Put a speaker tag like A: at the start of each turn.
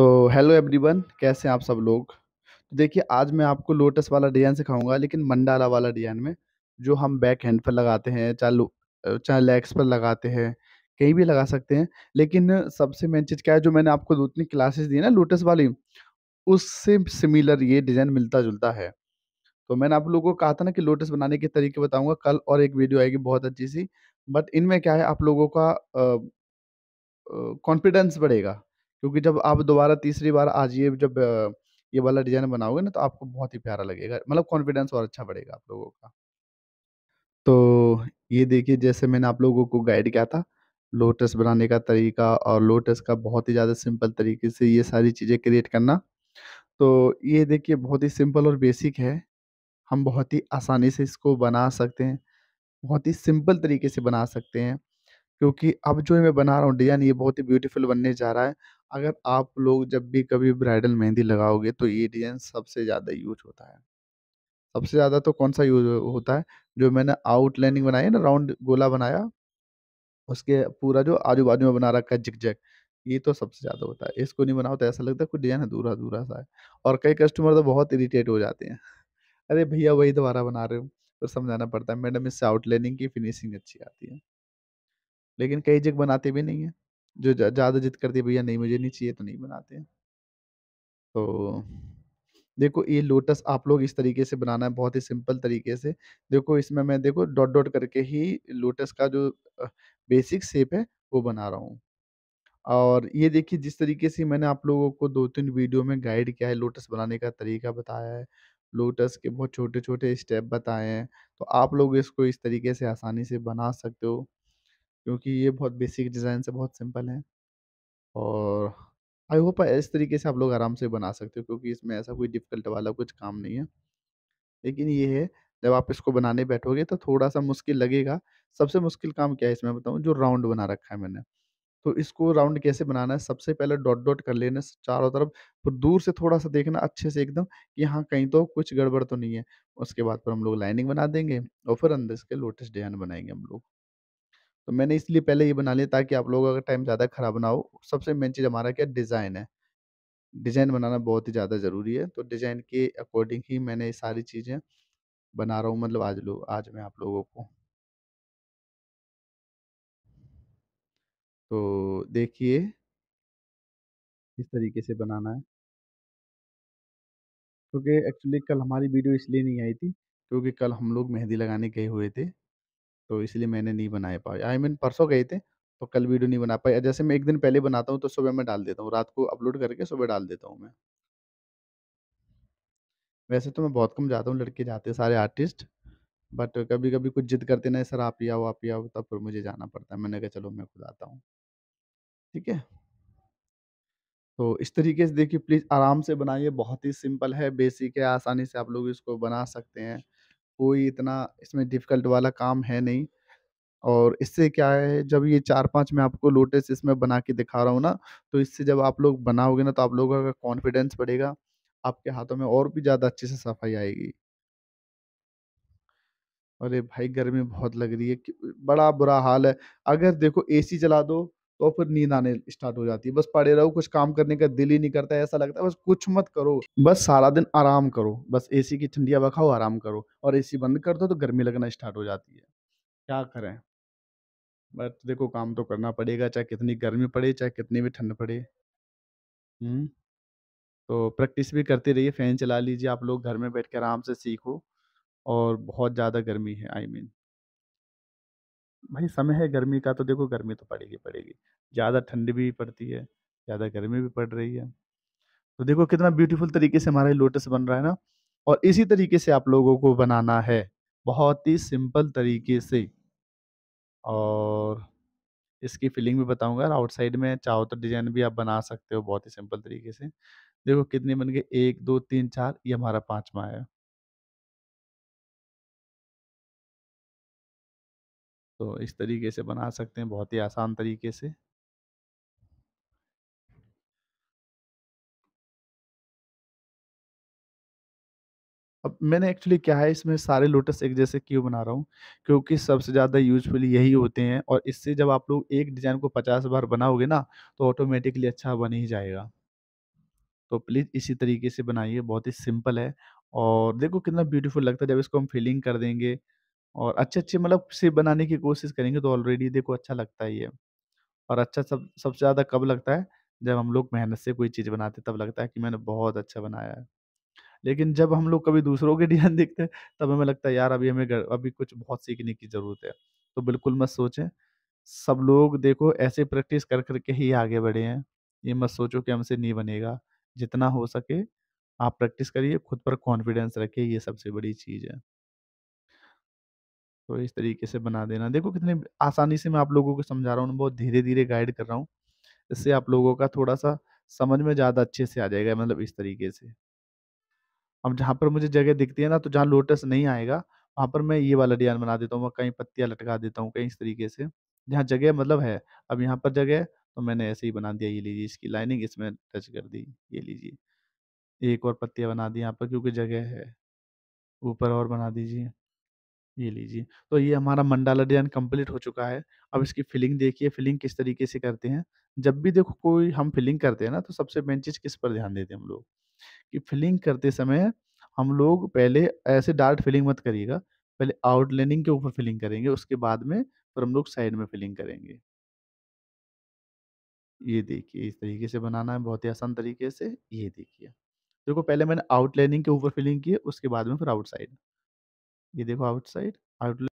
A: तो hello everyone कैसे हैं आप सब लोग तो देखिए आज मैं आपको लोटस वाला डिज़ाइन सिखाऊंगा लेकिन मंडाला वाला डिज़ाइन में जो हम बैक हैंड पर लगाते हैं चाहे चाहे लेग्स पर लगाते हैं कहीं भी लगा सकते हैं लेकिन सबसे मेन चीज़ क्या है जो मैंने आपको दो तीन क्लासेस दी है ना लोटस वाली उससे सिमिलर ये डिज़ाइन मिलता जुलता है तो मैंने आप लोगों को कहा था ना कि लोटस बनाने के तरीके बताऊंगा कल और एक वीडियो आएगी बहुत अच्छी सी बट इनमें क्या है आप लोगों का कॉन्फिडेंस बढ़ेगा क्योंकि जब आप दोबारा तीसरी बार आज ये जब ये वाला डिज़ाइन बनाओगे ना तो आपको बहुत ही प्यारा लगेगा मतलब कॉन्फिडेंस और अच्छा बढ़ेगा आप लोगों का। तो ये देखिए जैसे मैंने आप लोगों को गाइड किया था, लोटस बनाने का तरीका और लोटस का बहुत ही ज़्यादा सिंपल तरीके से ये सारी चीज़ें क्रिएट करना। तो ये देखिए बहुत ही सिंपल और बेसिक है। हम बहुत ही आसानी से इसको बना सकते हैं, बहुत ही सिंपल तरीके से बना सकते हैं। क्योंकि अब जो मैं बना रहा हूँ डिज़ाइन ये बहुत ही ब्यूटीफुल बनने जा रहा है अगर आप लोग जब भी कभी ब्राइडल मेहंदी लगाओगे तो ये डिज़ाइन सबसे ज़्यादा यूज होता है सबसे ज़्यादा तो कौन सा यूज होता है जो मैंने आउटलाइनिंग बनाई है ना राउंड गोला बनाया उसके पूरा जो आजू बाजू में बना रखा है जैक ये तो सबसे ज़्यादा होता है इसको नहीं बनाओ तो ऐसा लगता है कुछ डिज़ाइन अधूरा अधूरा सा है और कई कस्टमर तो बहुत इरीटेट हो जाते हैं अरे भैया वही दोबारा बना रहे हो तो समझाना पड़ता है मैडम इससे आउटलाइनिंग की फिनिशिंग अच्छी आती है लेकिन कई जग बनाते भी नहीं है जो ज़्यादा जिद करती है भैया नहीं मुझे नहीं चाहिए तो नहीं बनाते तो, देखो ये लोटस आप लोग इस तरीके से बनाना है बहुत ही सिंपल तरीके से। देखो इसमें मैं देखो डॉट-डॉट करके ही लोटस का जो बेसिक शेप है वो बना रहा हूँ। और ये देखिए जिस तरीके से मैंने आप लोगों को दो तीन वीडियो में गाइड किया है लोटस बनाने का तरीका बताया है, लोटस के बहुत छोटे-छोटे स्टेप बताए हैं। तो आप लोग इसको इस तरीके से आसानी से बना सकते हो। क्योंकि ये बहुत बेसिक डिज़ाइन से बहुत सिंपल है। और आई होप इस तरीके से आप लोग आराम से बना सकते हो क्योंकि इसमें ऐसा कोई डिफ़िकल्ट वाला कुछ काम नहीं है। लेकिन ये है जब आप इसको बनाने बैठोगे तो थोड़ा-सा मुश्किल लगेगा। सबसे मुश्किल काम क्या है इसमें बताऊँ जो राउंड बना रखा है मैंने। तो इसको राउंड कैसे बनाना है सबसे पहले डॉट-डॉट कर लेना चारों तरफ फिर दूर से थोड़ा-सा देखना अच्छे से एकदम कि हाँ, कहीं तो कुछ गड़बड़ तो नहीं है। उसके बाद फिर हम लोग लाइनिंग बना देंगे और फिर अंदर इसके लोटस डिज़ाइन बनाएंगे हम लोग। तो मैंने इसलिए पहले ये बना लिया ताकि आप लोगों का टाइम ज़्यादा ख़राब ना हो सबसे मेन चीज़ हमारा क्या डिज़ाइन है डिज़ाइन बनाना बहुत ही ज़्यादा ज़रूरी है तो डिज़ाइन के अकॉर्डिंग ही मैंने ये सारी चीज़ें बना रहा हूँ मतलब आज लोग आज मैं आप लोगों को तो देखिए इस तरीके से बनाना है क्योंकि एक्चुअली कल हमारी वीडियो इसलिए नहीं आई थी क्योंकि कल हम लोग मेहंदी लगाने गए हुए थे तो इसलिए मैंने नहीं बनाए पाए आई मीन परसों गए थे तो कल वीडियो नहीं बना पाए जैसे मैं एक दिन पहले बनाता हूँ तो सुबह मैं डाल देता हूँ रात को अपलोड करके सुबह डाल देता हूँ मैं वैसे तो मैं बहुत कम जाता हूँ लड़के जाते हैं सारे आर्टिस्ट बट कभी कभी कुछ जिद करते ना सर आप ही आओ आप ही आओ तब फिर मुझे जाना पड़ता है मैंने कहा चलो मैं खुद आता हूँ ठीक है तो इस तरीके से देखिए प्लीज़ आराम से बनाइए बहुत ही सिंपल है बेसिक है आसानी से आप लोग इसको बना सकते हैं कोई इतना इसमें डिफ़िकल्ट वाला काम है नहीं और इससे क्या है जब ये चार पांच मैं आपको लोटस इसमें बना के दिखा रहा हूँ ना, तो इससे जब आप लोग बनाओगे ना तो आप लोगों का कॉन्फिडेंस बढ़ेगा, आपके हाथों में और भी ज़्यादा अच्छे से सफाई आएगी। अरे भाई! गर्मी बहुत लग रही है बड़ा बुरा हाल है। अगर देखो एसी चला दो तो फिर नींद आने स्टार्ट हो जाती है बस पड़े रहो कुछ काम करने का दिल ही नहीं करता है ऐसा लगता है बस कुछ मत करो बस सारा दिन आराम करो बस एसी की ठंडिया बखाओ आराम करो और एसी बंद कर दो तो गर्मी लगना स्टार्ट हो जाती है क्या करें बट देखो काम तो करना पड़ेगा चाहे कितनी गर्मी पड़े चाहे कितनी भी ठंड पड़े हम्म तो प्रैक्टिस भी करते रहिए फ़ैन चला लीजिए आप लोग घर में बैठ के आराम से सीखो और बहुत ज़्यादा गर्मी है आई I मीन mean. भाई समय है गर्मी का तो देखो गर्मी तो पड़ेगी पड़ेगी ज़्यादा ठंड भी पड़ती है ज़्यादा गर्मी भी पड़ रही है तो देखो कितना ब्यूटीफुल तरीके से हमारा लोटस बन रहा है ना और इसी तरीके से आप लोगों को बनाना है बहुत ही सिंपल तरीके से और इसकी फिलिंग भी बताऊंगा और आउटसाइड में चाहो तो डिजाइन भी आप बना सकते हो बहुत ही सिंपल तरीके से देखो कितने बन गए एक दो तीन चार ये हमारा पाँचवा है तो इस तरीके से बना सकते हैं बहुत ही आसान तरीके से अब मैंने एक्चुअली क्या है इसमें सारे लोटस एक जैसे क्यों बना रहा हूँ क्योंकि सबसे ज़्यादा यूजफुल यही होते हैं और इससे जब आप लोग एक डिज़ाइन को पचास बार बनाओगे ना तो ऑटोमेटिकली अच्छा बन ही जाएगा तो प्लीज़ इसी तरीके से बनाइए बहुत ही सिंपल है और देखो कितना ब्यूटीफुल लगता है जब इसको हम फिलिंग कर देंगे और अच्छे-अच्छे मतलब से बनाने की कोशिश करेंगे तो ऑलरेडी देखो अच्छा लगता ही है। और अच्छा सब सबसे ज़्यादा कब लगता है? जब हम लोग मेहनत से कोई चीज़ बनाते तब लगता है कि मैंने बहुत अच्छा बनाया है। लेकिन जब हम लोग कभी दूसरों के डिज़ाइन देखते हैं तब हमें लगता है यार अभी हमें गर, अभी कुछ बहुत सीखने की ज़रूरत है। तो बिल्कुल मत सोचें, सब लोग देखो ऐसे प्रैक्टिस कर कर के ही आगे बढ़े हैं। ये मत सोचो कि हमसे नहीं बनेगा। जितना हो सके आप प्रैक्टिस करिए, खुद पर कॉन्फिडेंस रखिए ये सबसे बड़ी चीज़ है। तो इस तरीके से बना देना देखो कितने आसानी से मैं आप लोगों को समझा रहा हूँ बहुत धीरे धीरे गाइड कर रहा हूँ इससे आप लोगों का थोड़ा सा समझ में ज़्यादा अच्छे से आ जाएगा मतलब इस तरीके से अब जहाँ पर मुझे जगह दिखती है ना तो जहाँ लोटस नहीं आएगा वहाँ पर मैं ये वाला डिजाइन बना देता हूँ मैं कहीं पत्तियाँ लटका देता हूँ कहीं इस तरीके से जहाँ जगह मतलब है अब यहाँ पर जगह तो मैंने ऐसे ही बना दिया ये लीजिए इसकी लाइनिंग इसमें टच कर दी ये लीजिए एक और पत्तियाँ बना दी यहाँ पर क्योंकि जगह है ऊपर और बना दीजिए ये लीजिए तो ये हमारा मंडाला डिजाइन कंप्लीट हो चुका है अब इसकी फिलिंग देखिए फिलिंग किस तरीके से करते हैं जब भी देखो कोई हम फिलिंग करते हैं ना तो सबसे मेन चीज़ किस पर ध्यान देते हैं हम लोग कि फिलिंग करते समय हम लोग पहले ऐसे डार्ट फिलिंग मत करिएगा पहले आउटलाइनिंग के ऊपर फिलिंग करेंगे उसके बाद में फिर हम लोग साइड में फिलिंग करेंगे ये देखिए इस तरीके से बनाना है बहुत ही आसान तरीके से ये देखिए देखो पहले मैंने आउटलाइनिंग के ऊपर फिलिंग की उसके बाद में फिर आउटसाइड ये देखो आउटसाइड आउटलुक